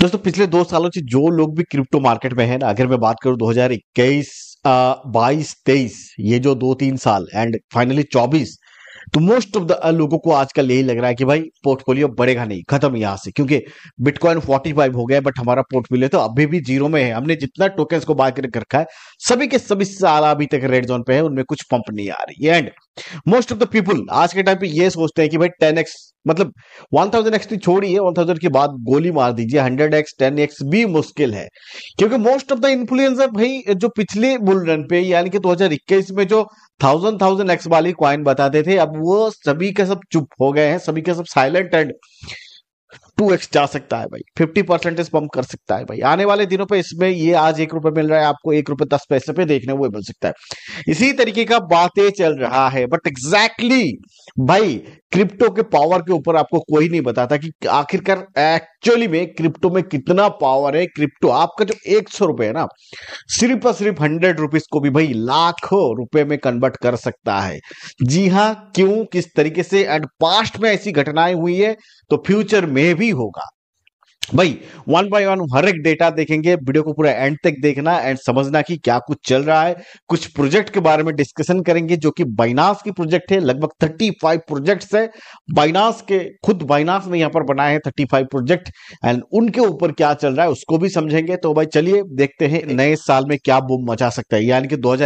दोस्तों पिछले दो सालों से जो लोग भी क्रिप्टो मार्केट में है ना अगर मैं बात करूं 2021 बाईस तेईस ये जो दो तीन साल एंड फाइनली 24 तो मोस्ट ऑफ द लोगों को आजकल यही लग रहा है कि भाई पोर्टफोलियो बढ़ेगा नहीं खत्म यहां से क्योंकि बिटकॉइन 45 हो गया बट हमारा पोर्टफोलियो तो अभी भी जीरो में है हमने जितना टोकन को बाय करके रखा है सभी के सभी साल अभी तक रेड जोन पे है उनमें कुछ पंप नहीं आ रही है and most of the people आज के टाइम पे ये सोचते हैं कि भाई टेन एक्स मतलब वन थाउजेंड एक्स तो छोड़िए वन थाउजेंड के बाद गोली मार दीजिए हंड्रेड एक्स टेन एक्स भी मुश्किल है क्योंकि मोस्ट ऑफ द इन्फ्लुएंसर भाई जो पिछले बुल रन पे यानी कि दो हजार इक्कीस में जो थाउजेंड थाउजेंड एक्स वाली क्वाइन बताते थे अब वो सभी के सब चुप हो गए हैं सभी के सब साइलेंट एंड टू एक्स जा सकता है भाई फिफ्टी परसेंटेज पंप कर सकता है भाई आने वाले दिनों पे इसमें ये आज एक रुपए मिल रहा है आपको एक रुपए दस पैसे पे देखने को मिल सकता है इसी तरीके का बातें चल रहा है बट एग्जैक्टली exactly भाई क्रिप्टो के पावर के ऊपर आपको कोई नहीं बताता कि आखिरकार एक्चुअली में क्रिप्टो में कितना पावर है क्रिप्टो आपका जो एक सौ रुपए है ना सिर्फ और सिर्फ हंड्रेड रुपीज को भी भाई लाखों रुपए में कन्वर्ट कर सकता है जी हाँ क्यों किस तरीके से एंड पास्ट में ऐसी घटनाएं हुई है तो फ्यूचर में भी ही होगा भाई वन बाय वन हर एक डेटा देखेंगे वीडियो को पूरा एंड तक देखना एंड समझना कि क्या कुछ चल रहा है कुछ प्रोजेक्ट के बारे में डिस्कशन करेंगे जो कि बाइनास की प्रोजेक्ट है लगभग 35 प्रोजेक्ट्स है बाइनास के खुद बाइनास ने यहां पर बनाए हैं 35 प्रोजेक्ट एंड उनके ऊपर क्या चल रहा है उसको भी समझेंगे तो भाई चलिए देखते हैं नए साल में क्या बुम मचा सकता है यानी कि दो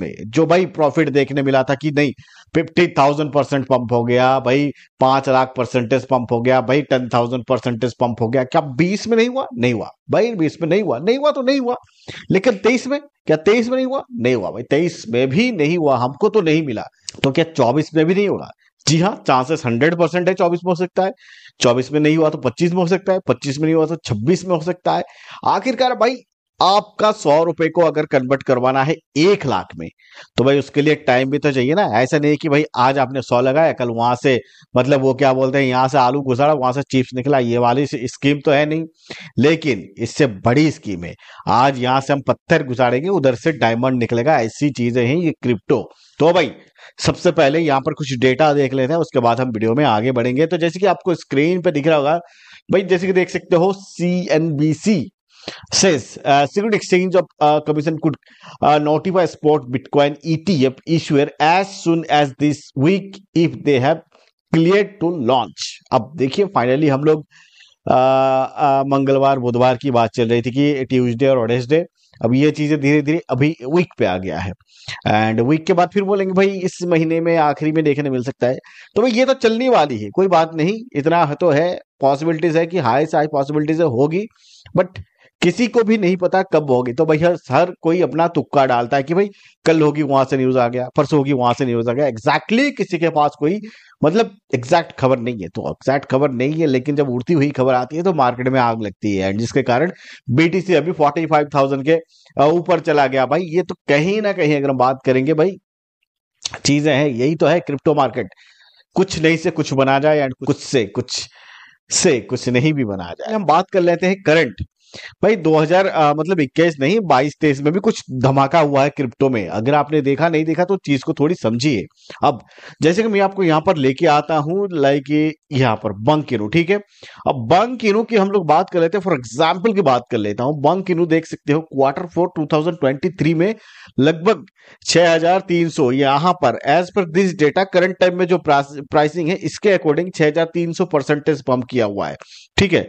में जो भाई प्रॉफिट देखने मिला था कि नहीं फिफ्टी थाउजेंड परसेंट पंप हो गया भाई पांच लाख परसेंटेज पंप हो गया भाई टेन थाउजेंड परसेंटेज पंप हो गया गया क्या बीस में नहीं हुआ नहीं हुआ भाई बीस में नहीं हुआ नहीं हुआ तो नहीं हुआ लेकिन तेईस में क्या तेईस में नहीं हुआ नहीं हुआ भाई तेईस में भी नहीं हुआ हमको तो नहीं मिला तो क्या चौबीस में भी नहीं होगा जी हाँ चांसेस हंड्रेड परसेंट है चौबीस में हो सकता है चौबीस में नहीं हुआ तो पच्चीस में हो सकता है पच्चीस में नहीं हुआ तो छब्बीस में हो सकता है आखिरकार भाई आपका सौ रुपए को अगर कन्वर्ट करवाना है एक लाख में तो भाई उसके लिए टाइम भी तो चाहिए ना ऐसा नहीं कि भाई आज आपने सौ लगाया कल वहां से मतलब वो क्या बोलते हैं यहां से आलू घुसाड़ा वहां से चिप्स निकला ये वाली स्कीम तो है नहीं लेकिन इससे बड़ी स्कीम है आज यहां से हम पत्थर घुसाड़ेंगे उधर से डायमंड निकलेगा ऐसी चीजें हैं ये क्रिप्टो तो भाई सबसे पहले यहां पर कुछ डेटा देख लेते हैं उसके बाद हम वीडियो में आगे बढ़ेंगे तो जैसे कि आपको स्क्रीन पर दिख रहा होगा भाई जैसे कि देख सकते हो C N B C says uh, Security Exchange of uh, Commission could uh, notify spot Bitcoin ETF issuer as soon as this week if they have cleared to launch. अब देखिए फाइनली हम लोग mangalwar budhwar ki baat chal rahi thi ki tuesday और wednesday अब ये चीजें धीरे धीरे अभी वीक पे आ गया है एंड वीक के बाद फिर बोलेंगे भाई इस महीने में आखिरी में देखने मिल सकता है तो भाई ये तो चलने वाली है कोई बात नहीं इतना तो है पॉसिबिलिटीज है कि हाई से हाई पॉसिबिलिटीज होगी बट किसी को भी नहीं पता कब होगी तो भाई हर हर कोई अपना तुक्का डालता है कि भाई कल होगी वहां से न्यूज आ गया परसों होगी वहां से न्यूज आ गया एग्जैक्टली exactly किसी के पास कोई मतलब एग्जैक्ट खबर नहीं है तो एग्जैक्ट खबर नहीं है लेकिन जब उड़ती हुई खबर आती है तो मार्केट में आग लगती है एंड जिसके कारण बीटीसी अभी फोर्टी फाइव थाउजेंड के ऊपर चला गया भाई ये तो कहीं ना कहीं अगर हम बात करेंगे भाई चीजें हैं यही तो है क्रिप्टो मार्केट कुछ नहीं से कुछ बना जाए एंड कुछ से कुछ से कुछ नहीं भी बना जाए हम बात कर लेते हैं करंट भाई 2000 आ, मतलब इक्कीस नहीं बाईस तेईस में भी कुछ धमाका हुआ है क्रिप्टो में अगर आपने देखा नहीं देखा तो चीज को थोड़ी समझिए अब जैसे कि मैं आपको यहाँ पर लेके आता हूँ लाइक यहाँ पर बंक किनू ठीक है अब बंक किनू की हम लोग बात कर लेते हैं फॉर एग्जाम्पल की बात कर लेता हूँ बंक किनू देख सकते हो क्वार्टर फोर टू में लगभग छह यहां पर as per this data current time में जो प्राइसिंग है इसके अकॉर्डिंग छह परसेंटेज पंप किया हुआ है ठीक है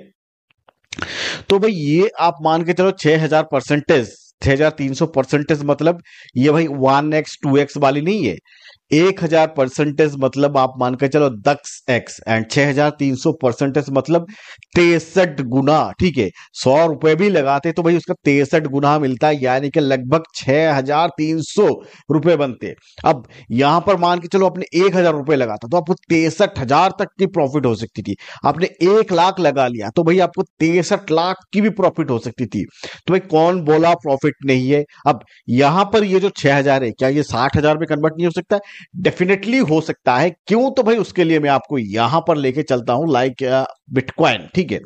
तो भाई ये आप मान के चलो छह हजार परसेंटेज छह हजार तीन सौ परसेंटेज मतलब ये भाई वन एक्स टू एक्स वाली नहीं है एक हजार परसेंटेज मतलब आप मान के चलो दक्ष एक्स एंड छह हजार तीन सौ परसेंटेज मतलब तिरसठ गुना ठीक है सौ रुपए भी लगाते तो भाई उसका तिरसठ गुना मिलता है यानी कि लगभग छह हजार तीन सौ रुपए बनते अब यहां पर मान के चलो आपने एक हजार रुपए लगाता तो आपको तिरसठ हजार तक की प्रॉफिट हो सकती थी आपने एक लाख लगा लिया तो भाई आपको तिरसठ लाख की भी प्रॉफिट हो सकती थी तो भाई कौन बोला प्रॉफिट नहीं है अब यहां पर ये जो छह हजार है क्या ये साठ हजार में कन्वर्ट नहीं हो सकता है डेफिनेटली हो सकता है क्यों तो भाई उसके लिए मैं आपको यहां पर लेके चलता हूं लाइक बिटकॉइन ठीक है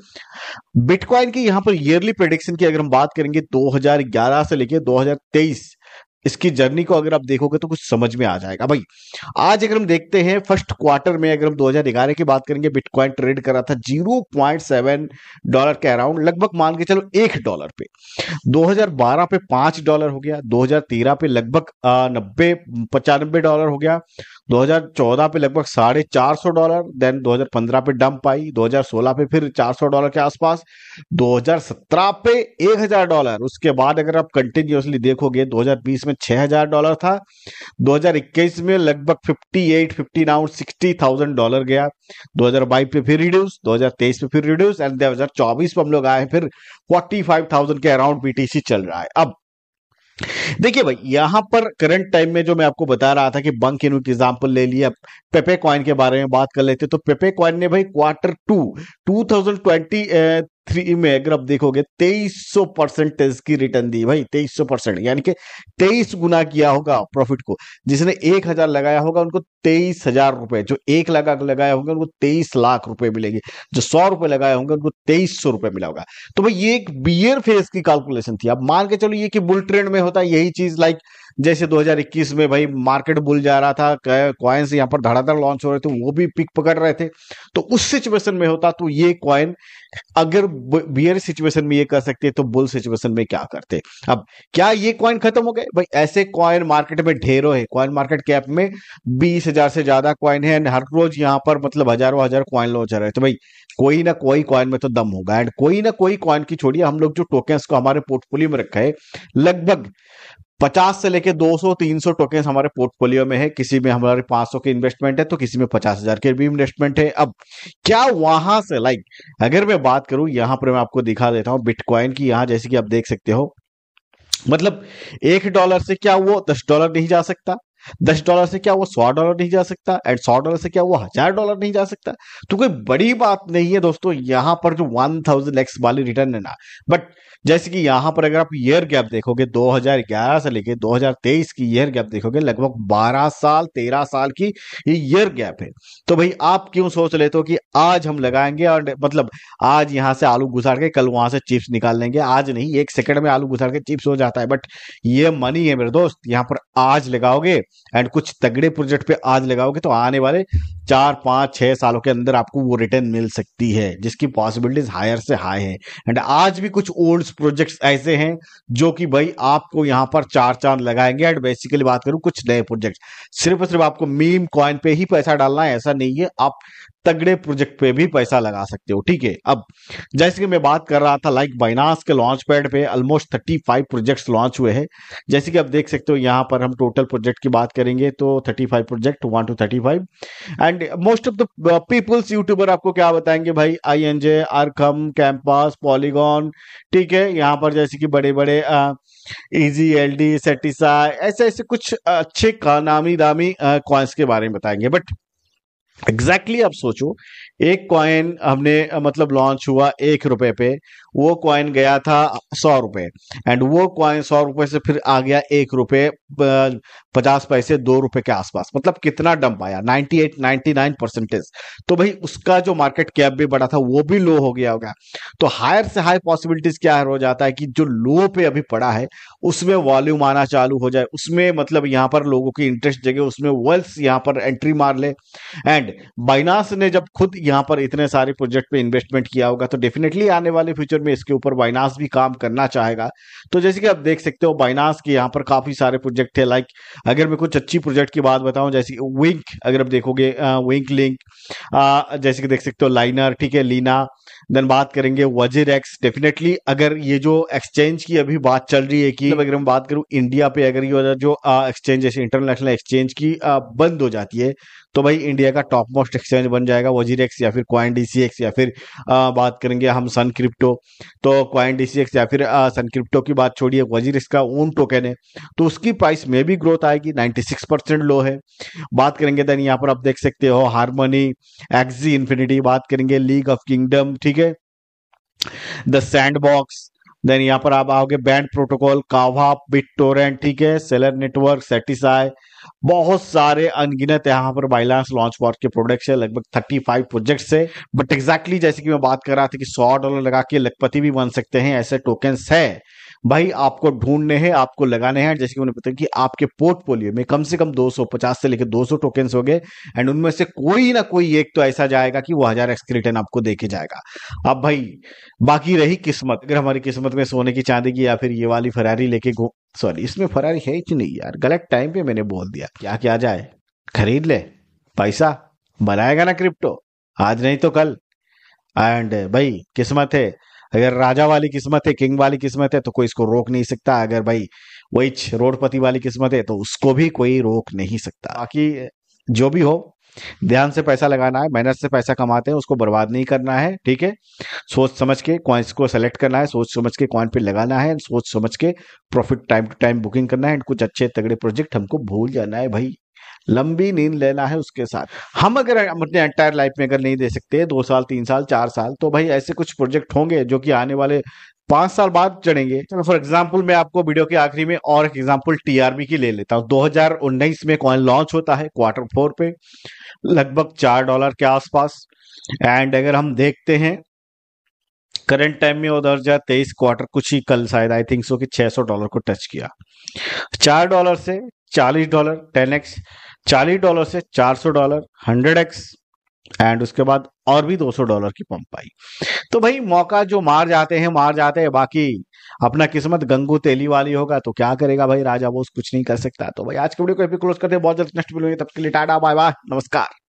बिटकॉइन की यहां पर ईयरली प्रेडिक्शन की अगर हम बात करेंगे 2011 से लेके 2023 इसकी जर्नी को अगर आप देखोगे तो कुछ समझ में आ जाएगा भाई आज अगर हम देखते हैं फर्स्ट क्वार्टर में अगर हम हजार की बात करेंगे बिटकॉइन ट्रेड कर रहा था 0.7 डॉलर के अराउंड लगभग मान के चलो एक डॉलर पे 2012 पे पांच डॉलर हो गया 2013 पे लगभग नब्बे पचानबे डॉलर हो गया 2014 पे लगभग साढ़े चार सौ डॉलर देन 2015 पे डंप आई 2016 पे फिर 400 डॉलर के आसपास 2017 पे 1000 डॉलर उसके बाद अगर आप कंटिन्यूसली देखोगे 2020 में में 6000 डॉलर था 2021 में लगभग 58 fifty nine sixty thousand dollar गया 2022 पे फिर रिड्यूस 2023 पे फिर रिड्यूस एंड 2024 पे हम लोग आए फिर 45,000 के अराउंड बीटीसी चल रहा है अब देखिए भाई यहां पर करंट टाइम में जो मैं आपको बता रहा था कि बंक इन एग्जाम्पल ले लिया पेपे कॉइन के बारे में बात कर लेते तो पेपे कॉइन ने भाई क्वार्टर टू 2020 थ्री में अगर आप देखोगे तेईस सौ परसेंटेज की रिटर्न दी भाई तेईस सौ परसेंट यानी कि तेईस गुना किया होगा प्रॉफिट को जिसने एक हजार लगाया होगा उनको तेईस हजार रुपए जो एक लगा लगाया होगा उनको तेईस लाख रुपए मिलेंगे जो सौ रुपए लगाए होंगे उनको तेईस सौ रुपए मिला होगा तो भाई ये एक बियर फेज की कैलकुलेशन थी आप मान के चलो ये कि बुल ट्रेंड में होता यही चीज लाइक जैसे 2021 में भाई मार्केट बुल जा रहा था कॉइन्स यहाँ पर धड़ाधड़ लॉन्च हो रहे थे वो भी पिक पकड़ रहे थे तो उस सिचुएशन में होता तो ये कॉइन अगर बियर सिचुएशन में ये कर सकते तो बुल सिचुएशन में क्या करते अब क्या ये कॉइन खत्म हो गए भाई ऐसे कॉइन मार्केट में ढेरों है कॉइन मार्केट कैप में बीस हजार से ज्यादा कॉइन है हर रोज यहाँ पर मतलब हजारों हजार कॉइन लॉन्च हो रहे हैं तो भाई कोई ना कोई कॉइन में तो दम होगा एंड कोई ना कोई कॉइन की छोड़िए हम लोग जो टोकन को हमारे पोर्टफोलियो में रखा है लगभग पचास से लेकर 200 300 टोकन हमारे पोर्टफोलियो में है किसी में हमारे 500 के इन्वेस्टमेंट है तो किसी में पचास हजार की भी इन्वेस्टमेंट है अब क्या वहां से लाइक अगर मैं बात करूं यहां पर मैं आपको दिखा देता हूं बिटकॉइन की यहां जैसे कि आप देख सकते हो मतलब एक डॉलर से क्या वो दस डॉलर नहीं जा सकता दस डॉलर से क्या वो सौ डॉलर नहीं जा सकता एंड सौ डॉलर से क्या वो हजार डॉलर नहीं जा सकता तो कोई बड़ी बात नहीं है दोस्तों यहां पर जो वन थाउजेंड एक्स वाली रिटर्न है ना बट जैसे कि यहाँ पर अगर आप ईयर गैप देखोगे 2011 से लेके 2023 की ईयर गैप देखोगे लगभग 12 साल 13 साल की ये ईयर गैप है तो भाई आप क्यों सोच लेते हो कि आज हम लगाएंगे और मतलब आज यहाँ से आलू घुसाड़ के कल वहां से चिप्स निकाल लेंगे आज नहीं एक सेकंड में आलू घुसाड़ के चिप्स हो जाता है बट ये मनी है मेरे दोस्त यहाँ पर आज लगाओगे एंड कुछ तगड़े प्रोजेक्ट पे आज लगाओगे तो आने वाले चार पांच छह सालों के अंदर आपको वो रिटर्न मिल सकती है जिसकी पॉसिबिलिटीज हायर से हाई है एंड आज भी कुछ ओल्ड प्रोजेक्ट्स ऐसे हैं जो कि भाई आपको यहाँ पर चार चांद लगाएंगे एंड बेसिकली बात करूं कुछ नए प्रोजेक्ट सिर्फ और सिर्फ आपको मीम कॉइन पे ही पैसा डालना है ऐसा नहीं है आप तगड़े प्रोजेक्ट पे भी पैसा लगा सकते हो ठीक है अब जैसे कि मैं बात कर रहा था लाइक बाइनास के लॉन्च पैड पे almost thirty five project launch हुए हैं जैसे कि आप देख सकते हो यहाँ पर हम टोटल प्रोजेक्ट की बात करेंगे तो thirty five project one two thirty five and most of the peoples YouTuber आपको क्या बताएंगे भाई I N J Arkham campus Polygon ठीक है यहाँ पर जैसे कि बड़े बड़े इजी एल डी सेटिसा ऐसे ऐसे कुछ uh, अच्छे नामी दामी कॉइन्स uh, के बारे में बताएंगे बट एग्जैक्टली exactly आप सोचो एक कॉइन हमने मतलब लॉन्च हुआ एक रुपए पे वो क्वाइन गया था सौ रुपए एंड वो क्वाइन सौ रुपए से फिर आ गया एक रुपए पचास पैसे दो रुपए के आसपास मतलब कितना डंप आया 98 99 परसेंटेज तो भाई उसका जो मार्केट कैप भी बड़ा था वो भी लो हो गया होगा तो हायर से हाई पॉसिबिलिटीज क्या हो जाता है कि जो लो पे अभी पड़ा है उसमें वॉल्यूम आना चालू हो जाए उसमें मतलब यहाँ पर लोगों की इंटरेस्ट जगह उसमें वेल्थ यहाँ पर एंट्री मार ले एंड बाइनास ने जब खुद यहाँ पर इतने सारे प्रोजेक्ट पे इन्वेस्टमेंट किया होगा तो डेफिनेटली आने वाले फ्यूचर में इसके ऊपर बाइनास भी काम करना चाहेगा तो जैसे कि आप देख सकते हो बाइनास के यहाँ पर काफी सारे प्रोजेक्ट है लाइक अगर मैं कुछ अच्छी प्रोजेक्ट की बात बताऊं जैसे विंक अगर आप देखोगे विंक लिंक जैसे कि देख सकते हो लाइनर ठीक है लीना देन बात करेंगे वजीर एक्स डेफिनेटली अगर ये जो एक्सचेंज की अभी बात चल रही है कि मतलब अगर हम बात करूं इंडिया पे अगर ये जो एक्सचेंज जैसे इंटरनेशनल एक्सचेंज की आ, बंद हो जाती है तो भाई इंडिया का टॉप मोस्ट एक्सचेंज बन जाएगा वजीर एक्स या फिर क्वाइन डी या फिर आ, बात करेंगे हम सन क्रिप्टो तो क्वाइन डी या फिर आ, सन क्रिप्टो की बात छोड़िए एक्स का ओन टोकन है तो उसकी प्राइस में भी ग्रोथ आएगी 96 परसेंट लो है बात करेंगे देन यहाँ पर आप देख सकते हो हारमोनी एक्सी इन्फिनिटी बात करेंगे लीग ऑफ किंगडम ठीक है द सैंड बॉक्स देन यहाँ पर आप आओगे band protocol Kava BitTorrent torrent ठीक है सेलर नेटवर्क सेटिसाई बहुत सारे अनगिनत यहाँ पर बाइलांस लॉन्च वॉर्ड के प्रोडक्ट्स है लगभग थर्टी फाइव प्रोजेक्ट्स है बट एग्जैक्टली जैसे कि मैं बात कर रहा था कि सौ डॉलर लगा के लखपति भी बन सकते हैं ऐसे टोकन्स है भाई आपको ढूंढने हैं आपको लगाने हैं जैसे कि उन्हें पता कि आपके पोर्टफोलियो में कम से कम 250 से लेकर 200 टोकन हो गए एंड उनमें से कोई ना कोई एक तो ऐसा जाएगा कि वो हजार एक्स रिटर्न आपको देके जाएगा अब भाई बाकी रही किस्मत अगर हमारी किस्मत में सोने की चांदी की या फिर ये वाली फरारी लेके गो सॉरी इसमें फरारी है ही नहीं यार गलत टाइम पे मैंने बोल दिया क्या क्या जाए खरीद ले पैसा बनाएगा ना क्रिप्टो आज नहीं तो कल एंड भाई किस्मत है अगर राजा वाली किस्मत है किंग वाली किस्मत है तो कोई इसको रोक नहीं सकता अगर भाई वही रोडपति वाली किस्मत है तो उसको भी कोई रोक नहीं सकता बाकी जो भी हो ध्यान से पैसा लगाना है मेहनत से पैसा कमाते हैं उसको बर्बाद नहीं करना है ठीक है सोच समझ के क्वाइंस को सेलेक्ट करना है सोच समझ के क्वाइंट पे लगाना है सोच समझ के profit time to time booking करना है कुछ अच्छे तगड़े प्रोजेक्ट हमको भूल जाना है भाई लंबी नींद लेना है उसके साथ हम अगर अपने एंटायर लाइफ में अगर नहीं दे सकते दो साल तीन साल चार साल तो भाई ऐसे कुछ प्रोजेक्ट होंगे जो कि आने वाले पांच साल बाद चढ़ेंगे चलो फॉर एग्जाम्पल मैं आपको वीडियो के आखिरी में और एक एग्जाम्पल टीआरबी की ले लेता हूँ दो में कॉइन लॉन्च होता है क्वार्टर फोर पे लगभग चार डॉलर के आसपास एंड अगर हम देखते हैं करंट टाइम में दो हजार तेईस क्वार्टर कुछ ही कल शायद आई थिंक सो कि 600 डॉलर को टच किया चार डॉलर से चालीस डॉलर टेन एक्स चालीस डॉलर से चार सौ डॉलर हंड्रेड एक्स एंड उसके बाद और भी 200 डॉलर की पंप आई तो भाई मौका जो मार जाते हैं मार जाते हैं बाकी अपना किस्मत गंगू तेली वाली होगा तो क्या करेगा भाई राजा बोस कुछ नहीं कर सकता तो भाई आज के वीडियो को क्लोज करते हैं बहुत जल्द नेक्स्ट वीडियो तब के लिए टाटा बाय बाय नमस्कार